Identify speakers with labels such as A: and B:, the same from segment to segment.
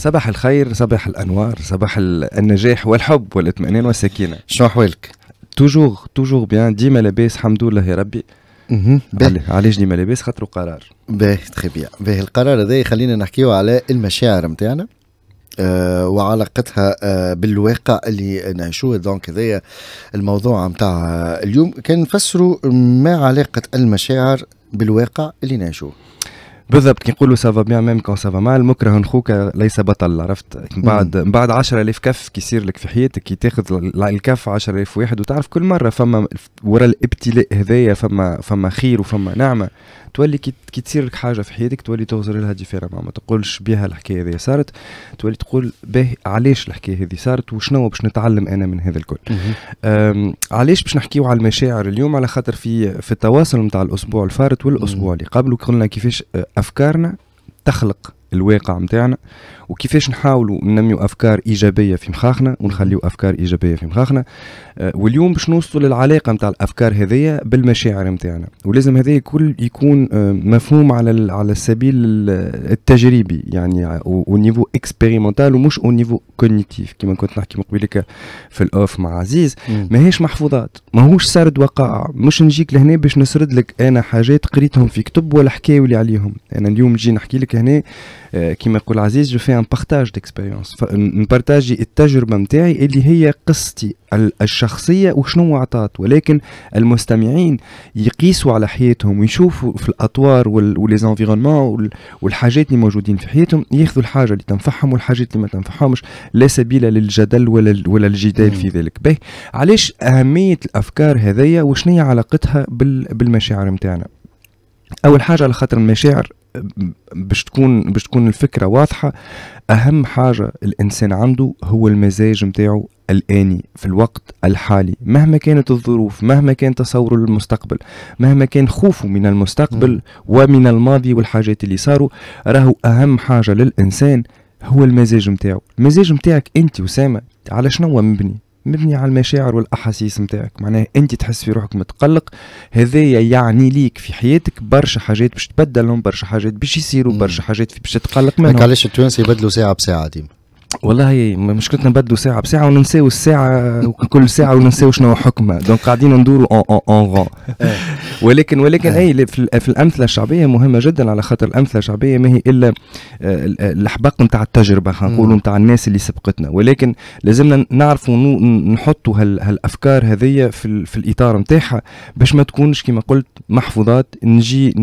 A: صباح الخير صباح الانوار صباح النجاح والحب والاطمئنان والسكينه شنو احوالك توجور توجور بيان ديما لاباس الحمد لله يا ربي علاش ديما
B: لاباس خاطر قرار باهي تخي بيان باهي القرار هذا خلينا نحكيو على المشاعر نتاعنا آه وعلاقتها آه بالواقع اللي نعيشوه دونك هذايا الموضوع نتاع آه، اليوم كان نفسروا ما علاقه المشاعر
A: بالواقع اللي نعيشوه بالضبط كي نقولوا سافا بيان ميم كون سافا مال مكره نخوك ليس بطل عرفت من بعد من بعد 10000 كف كي يصير لك في حياتك كي تاخذ الكف 10000 واحد وتعرف كل مره فما ورا الابتلاء هذايا فما فما خير وفما نعمه تولي كي تصير لك حاجه في حياتك تولي تغزر لها ديفيرامون ما تقولش بها الحكايه هذه صارت تولي تقول به علاش الحكايه هذه صارت وشنو باش نتعلم انا من هذا الكل علاش باش نحكيو على المشاعر اليوم على خاطر في في التواصل نتاع الاسبوع الفارط والاسبوع اللي قبله قلنا كيفاش افكارنا تخلق الواقع نتاعنا وكيفاش نحاولوا ننميو افكار ايجابيه في مخاخنا ونخليو افكار ايجابيه في مخاخنا آه، واليوم باش نوصلوا للعلاقه نتاع الافكار هذيا بالمشاعر نتاعنا ولازم هذا كل يكون آه، مفهوم على على السبيل التجريبي يعني او نيفو اكسبيريمونتال ومش او نيفو كوgnيتيف كما كنت نحكي من قبيلك في الاوف مع عزيز ماهيش محفوظات ماهوش سرد وقائع مش نجيك لهنا باش نسرد لك انا حاجات قريتهم في كتب ولا حكاوي عليهم انا اليوم نجي نحكي لك هنا آه، كما يقول عزيز جو في ان بارتاج ديكسبيريونس نبارتاجي التجربه نتاعي اللي هي قصتي الشخصيه وشنو عطات ولكن المستمعين يقيسوا على حياتهم ويشوفوا في الاطوار وليزانفيرونمون والحاجات اللي موجودين في حياتهم ياخذوا الحاجه اللي تنفعهم والحاجات اللي ما تنفعهمش لا سبيل للجدل ولا ولا الجدال في ذلك به علاش اهميه الافكار هذيا وشنو هي علاقتها بالمشاعر نتاعنا اول حاجه على خاطر المشاعر باش تكون باش تكون الفكره واضحه اهم حاجه الانسان عنده هو المزاج نتاعو الآني في الوقت الحالي مهما كانت الظروف مهما كان تصوره للمستقبل مهما كان خوفه من المستقبل ومن الماضي والحاجات اللي صاروا راهو أهم حاجة للإنسان هو المزاج نتاعو المزاج نتاعك أنت وسامة على شنو مبني مبني على المشاعر والاحاسيس نتاعك معناها انت تحس في روحك متقلق هذايا يعني ليك في حياتك برشا حاجات باش تبدلهم برشا حاجات باش يصيروا برشا حاجات باش تتقلق منهم علاش التوانسه يبدلوا ساعه بساعه ديما والله مشكلتنا نبدلوا ساعه بساعه وننساو الساعه وكل ساعه وننساو شنو حكمها دونك قاعدين ندوروا اون اون اون ولكن ولكن آه. اي في الامثله الشعبيه مهمه جدا على خاطر الامثله الشعبيه ما هي الا آه، الاحباق نتاع التجربه نقولوا نتاع الناس اللي سبقتنا ولكن لازمنا نعرفوا نحطوا هالافكار هذيا في, في الاطار نتاعها باش ما تكونش كما قلت محفوظات نجي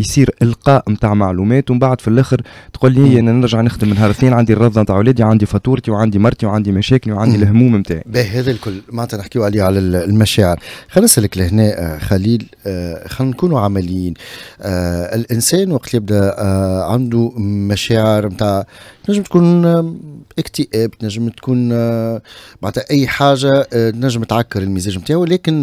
A: يصير القاء نتاع معلومات ومن بعد في الاخر تقول لي انا نرجع نخدم نهار اثنين عندي الرضا نتاع اولادي وعندي فاتورتي وعندي مرتي وعندي مشاكلي وعندي الهموم نتاعي.
B: باهي هذا الكل معناتها نحكيو عليه على المشاعر خلص لك لهنا آه، خليل آه، خلينا نكونوا عمليين آه، الانسان وقت يبدا آه، عنده مشاعر نتاع نجم تكون اكتئاب نجم تكون معناتها اي حاجه نجم تعكر المزاج نتاعو لكن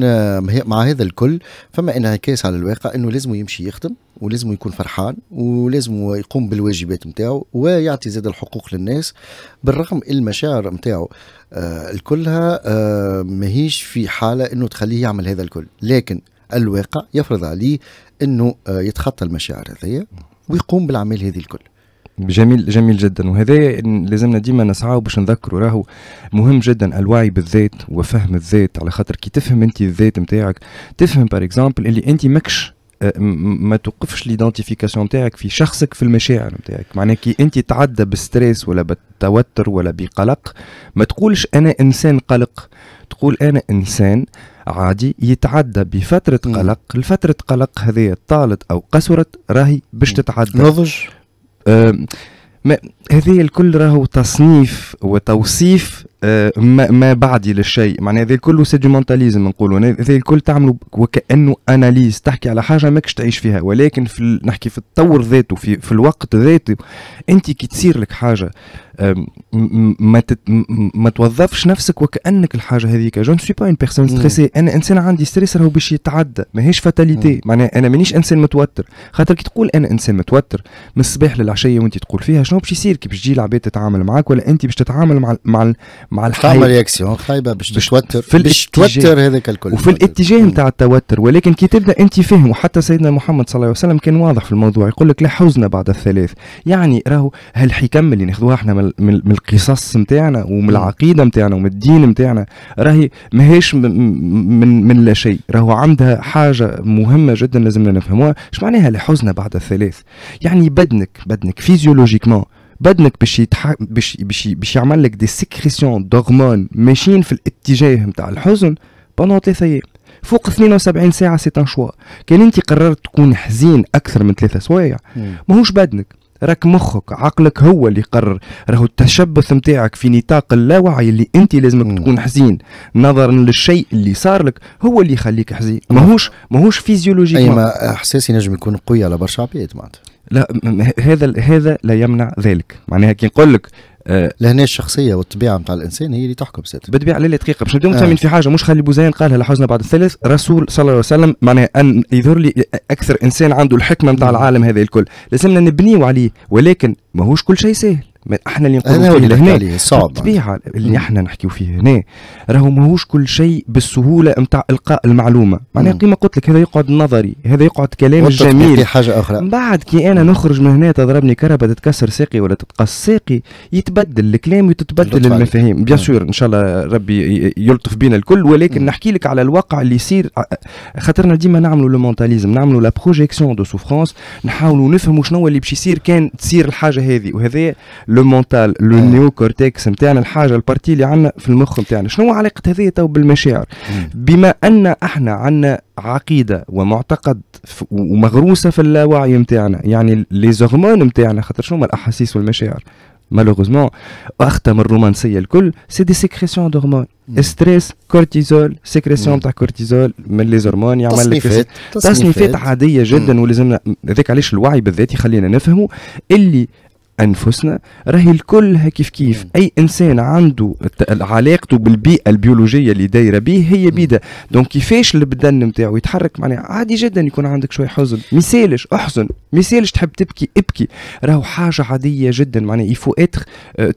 B: مع هذا الكل فما انعكاس على الواقع انه لازم يمشي يخدم ولازم يكون فرحان ولازم يقوم بالواجبات نتاعو ويعطي زاد الحقوق للناس بالرغم المشاعر نتاعو الكلها ماهيش في حاله انه تخليه يعمل هذا الكل لكن الواقع يفرض عليه انه آه،
A: يتخطى المشاعر هذيا ويقوم بالعمل هذه الكل جميل جميل جدا وهذا لازمنا ديما نسعى باش نذكروا راهو مهم جدا الوعي بالذات وفهم الذات على خاطر كي تفهم انت الذات نتاعك تفهم بار اكزامبل اللي انت ماكش آه، ما توقفش ليدونتيفيكاسيون نتاعك في شخصك في المشاعر نتاعك معناها كي انت تعدى بالستريس ولا بالتوتر ولا بقلق ما تقولش انا انسان قلق تقول انا انسان آه عادي يتعدى بفترة قلق الفترة قلق هذه طالت أو قصرت راهي باش تتعدى نضج هذه الكل راهو تصنيف وتوصيف ما, ما بعدي للشيء معناها هذا الكل سيديمونتاليزم نقولوا هذا الكل تعملوا وكانه اناليز تحكي على حاجه ماكش تعيش فيها ولكن في نحكي في التطور ذاته في, في الوقت ذاته انت كي تصير لك حاجه ما ما توظفش نفسك وكانك الحاجه هذيك جون سوي با اون بيرسون ستريسي انا انسان عندي ستريس راهو باش يتعدى ماهيش فاتاليتي معناها انا مانيش انسان متوتر خاطر كي تقول انا انسان متوتر من الصباح للعشيه وانت تقول فيها شنو باش يصير كي باش تجي العباد تتعامل معاك ولا انت باش تتعامل مع مع مع الحياه تعمل رياكسيون خايبه باش توتر باش توتر هذاك الكل وفي الاتجاه نتاع التوتر ولكن كي تبدا انت فهم وحتى سيدنا محمد صلى الله عليه وسلم كان واضح في الموضوع يقول لك لا حزن بعد الثلاث يعني راهو هالحكم اللي ناخذوها احنا من, من القصص نتاعنا ومن العقيده نتاعنا ومن الدين نتاعنا راهي ماهيش من من لا شيء راهو عندها حاجه مهمه جدا لازمنا نفهموها اش معناها لا حزن بعد الثلاث يعني بدنك بدنك فيزيولوجيكمون بدنك باش يتح... باش باش باش يعمل لك دي سيكريسيون دورمون ماشيين في الاتجاه نتاع الحزن بانون ثلاثة ايام فوق 72 ساعة سي ان شوا كان انت قررت تكون حزين اكثر من ثلاثة سوايع ماهوش بدنك راك مخك عقلك هو اللي قرر راهو التشبث نتاعك في نطاق اللاوعي اللي انت لازمك تكون حزين نظرا للشيء اللي صار لك هو اللي يخليك حزين ماهوش ماهوش فيزيولوجي اي ما احساسي نجم يكون قوي على برشا عباد معناتها لا هذا هذا لا يمنع ذلك معناها كي نقول لك آه لهنا الشخصيه والطبيعه نتاع الانسان هي اللي تحكم ست بالطبيعه لا دقيقه باش نبداو آه. في حاجه مش خلي بوزين قالها لحسن بعد الثالث رسول صلى الله عليه وسلم معناها ان يظهر لي اكثر انسان عنده الحكمه نتاع العالم هذا الكل لازمنا نبنيو عليه ولكن ماهوش كل شيء سهل احنا اللي نقولوا فيه هنا صعب طبيعه اللي احنا نحكيو فيه هنا راهو ماهوش كل شيء بالسهوله نتاع القاء المعلومه معناها كيما قلت لك هذا يقعد نظري هذا يقعد كلام جميل في حاجه اخرى من بعد كي انا نخرج من هنا تضربني كربه تتكسر ساقي ولا تتقص ساقي يتبدل الكلام وتتبدل المفاهيم بيان سور ان شاء الله ربي يلطف بينا الكل ولكن مم. نحكي لك على الواقع اللي يصير خاطرنا ديما نعملوا لو مونتاليزم نعملوا لا بروجيكسيون دو سوفرونس نحاولوا نفهموا شنو اللي باش يصير كان تصير الحاجه هذه وهذا لو مونتال لو نيو كورتكس نتاعنا الحاجه البارتي اللي عندنا في المخ نتاعنا شنو هو علاقه هذه تو بالمشاعر بما ان احنا عندنا عقيده ومعتقد ومغروسه في اللاوعي نتاعنا يعني لي زغمون نتاعنا خاطر شنو هما الاحاسيس والمشاعر malheureusement اختم الرومانسيه الكل سي دي سيكريسيون دورمون ستريس كورتيزول سيكريسيون تاع كورتيزول من لي زورمون يعمل لك تصنيفات عاديه جدا ولازمنا هذاك علاش الوعي بالذات يخلينا نفهموا اللي انفسنا راهي الكلها كيف كيف اي انسان عنده علاقته بالبيئه البيولوجيه اللي دايره به هي بيده دونك كيفاش البدن نتاعو يتحرك معناها عادي جدا يكون عندك شويه حزن ما يسالش احزن ما يسالش تحب تبكي ابكي راهو حاجه عاديه جدا معناها يفو اتر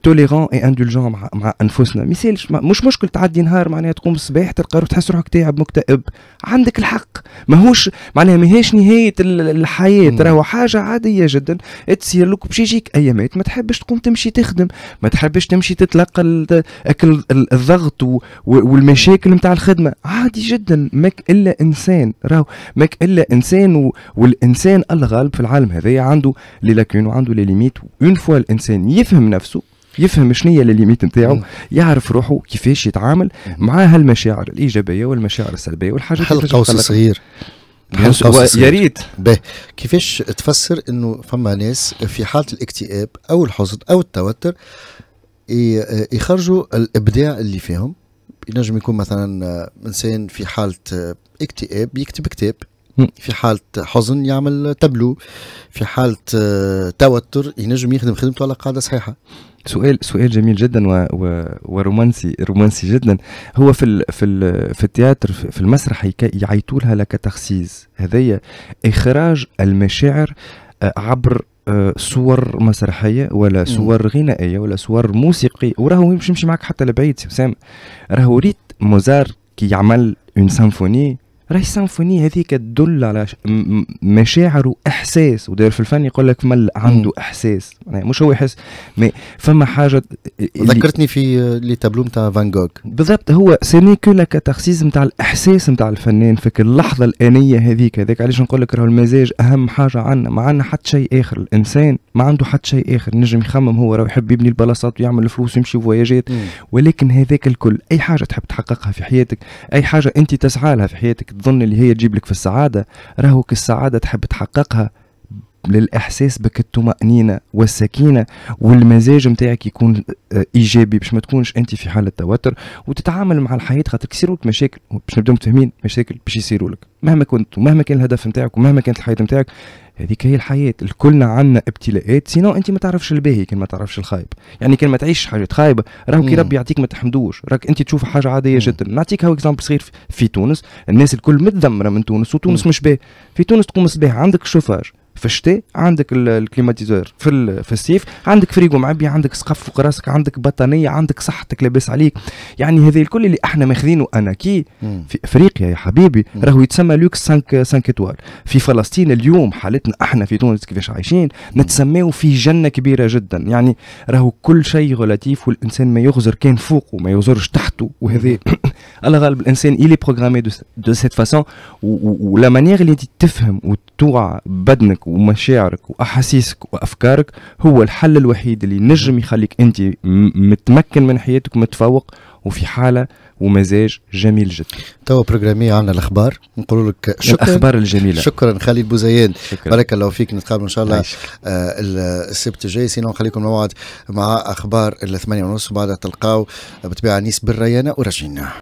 A: توليرون اي اندولجون مع, مع انفسنا ما يسالش مش مشكل تعدي نهار معناها تقوم الصباح تلقى روحك تحس روحك تاعب مكتئب عندك الحق ماهوش معناها ماهيش نهايه الحياه راهو حاجه عاديه جدا تصير لك باش يجيك اي اليمات ما تحبش تقوم تمشي تخدم ما تحبش تمشي تتلقى اكل الضغط والمشاكل نتاع الخدمه عادي جدا ماك الا انسان راهو ماك الا انسان و... والانسان الغالب في العالم هذايا عنده لي لاكون وعنده لي ليميت اون فوا الانسان يفهم نفسه يفهم شنو هي الليميت نتاعو يعرف روحه كيفاش يتعامل مع هالمشاعر الايجابيه والمشاعر السلبيه والحاجات حل قوس صغير يا ريت
B: كيفاش تفسر انه فما ناس في حاله الاكتئاب او الحزن او التوتر يخرجوا الابداع اللي فيهم ينجم يكون مثلا انسان في حاله اكتئاب يكتب كتاب في حالة حزن يعمل تبلو في حالة آه، توتر
A: ينجم يخدم خدمته على قاعدة صحيحة سؤال سؤال جميل جدا و و ورومانسي رومانسي جدا هو في ال في ال في التياتر في المسرح يعيطوا لها لك هذايا اخراج المشاعر آه، عبر آه، صور مسرحيه ولا صور غنائيه ولا صور موسيقي وراهو يمشي معك حتى لبعيد سام راهو ريت موزار كي يعمل اون سيمفوني راهي السامفوني هذه كتدل على مشاعر واحساس وداير في الفن يقول لك مل عنده احساس يعني مش هو يحس مي فما حاجه ذكرتني في لي تابلو نتاع فان جوغ بالضبط هو سيني كو لا كتخصيص نتاع الاحساس نتاع الفنان فيك اللحظه الانيه هذيك هذاك علاش نقول لك راهو المزاج اهم حاجه عندنا ما عندنا حتى شيء اخر الانسان ما عنده حتى شيء اخر نجم يخمم هو راهو يحب يبني البلاصات ويعمل الفلوس ويمشي فواياجات ولكن هذاك الكل اي حاجه تحب تحققها في حياتك اي حاجه انت تسعى لها في حياتك تظن اللي هي تجيب لك في السعادة راهوك السعادة تحب تحققها للاحساس بك الطمانينه والسكينه والمزاج نتاعك يكون آه، ايجابي باش ما تكونش انت في حاله توتر وتتعامل مع الحياه خاطر كيصيروا لك مشاكل باش نبداو متفاهمين مشاكل باش يصيروا لك مهما كنت ومهما كان الهدف نتاعك ومهما كانت الحياه نتاعك هذيك هي الحياه الكلنا عندنا ابتلاءات سينو انت ما تعرفش الباهي كان ما تعرفش الخايب يعني كان ما تعيش حاجه خايبه راهو كي ربي يعطيك ما تحمدوش راك انت تشوف حاجه عاديه جدا نعطيك هاو اكزامبل صغير في تونس الناس الكل متذمره من تونس وتونس مش باه في تونس تقوم الصباح عندك شوفاج في الشتاء عندك الكليماتيزور في في الصيف عندك فريجو معبي عندك سقف فوق راسك عندك بطانيه عندك صحتك لاباس عليك يعني هذا الكل اللي احنا ماخذينه انا كي في افريقيا يا حبيبي راهو يتسمى لوكس 5 5 اتوال في فلسطين اليوم حالتنا احنا في تونس كيفاش عايشين نتسماو في جنه كبيره جدا يعني راهو كل شيء غلاتيف والانسان ما يغزر كان فوقه ما يغزرش تحته وهذا على غالب الانسان اللي بروغرامي دو سيت فاسون ولا مانيير اللي انت تفهم وتوعى بدنك ومشاعرك واحاسيسك وافكارك هو الحل الوحيد اللي نجم يخليك انت متمكن من حياتك متفوق وفي حاله ومزاج جميل جدا تو بروغرامي عنا الاخبار نقول لك شكرا الاخبار الجميله شكرا خالد بوزيان بارك
B: الله فيك نتقابل ان شاء الله آه السبت الجاي سينو نخليكم موعد مع اخبار الثمانية ونص وبعدها تلقاو بطبيعه نيس بالريانه ورجينا